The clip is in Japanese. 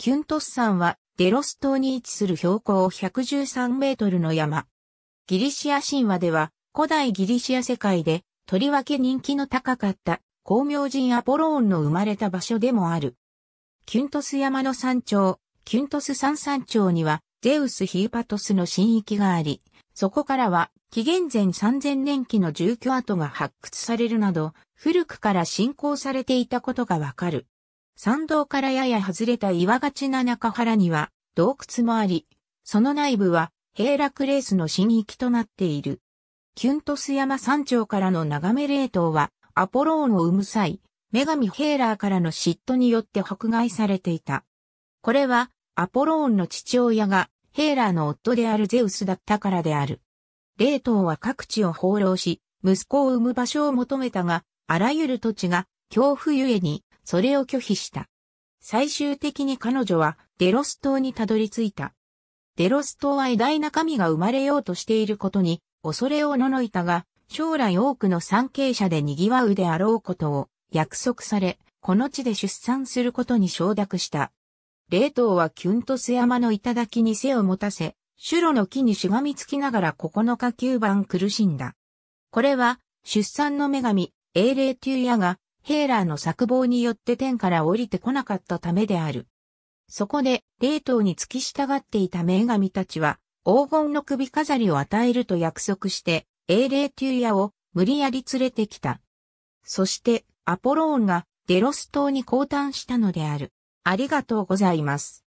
キュントス山はデロス島に位置する標高113メートルの山。ギリシア神話では古代ギリシア世界でとりわけ人気の高かった光明神アポローンの生まれた場所でもある。キュントス山の山頂、キュントス山山頂にはゼウス・ヒーパトスの神域があり、そこからは紀元前3000年期の住居跡が発掘されるなど、古くから信仰されていたことがわかる。山道からやや外れた岩がちな中原には洞窟もあり、その内部は平クレースの新域となっている。キュントス山山頂からの眺め冷凍はアポローンを生む際、女神ヘーラーからの嫉妬によって迫害されていた。これはアポローンの父親がヘーラーの夫であるゼウスだったからである。冷凍は各地を放浪し、息子を産む場所を求めたが、あらゆる土地が恐怖ゆえにそれを拒否した。最終的に彼女はデロス島にたどり着いた。デロス島は偉大な神が生まれようとしていることに恐れをののいたが、将来多くの参詣者で賑わうであろうことを約束され、この地で出産することに承諾した。霊凍はキュントス山の頂に背を持たせ、シュロの木にしがみつきながら9日9番苦しんだ。これは、出産の女神、英霊トゥーヤがヘーラーの策謀によって天から降りてこなかったためである。そこで、霊刀に付き従っていた女神たちは、黄金の首飾りを与えると約束して、英霊テュヤを無理やり連れてきた。そして、アポローンがデロス島に降誕したのである。ありがとうございます。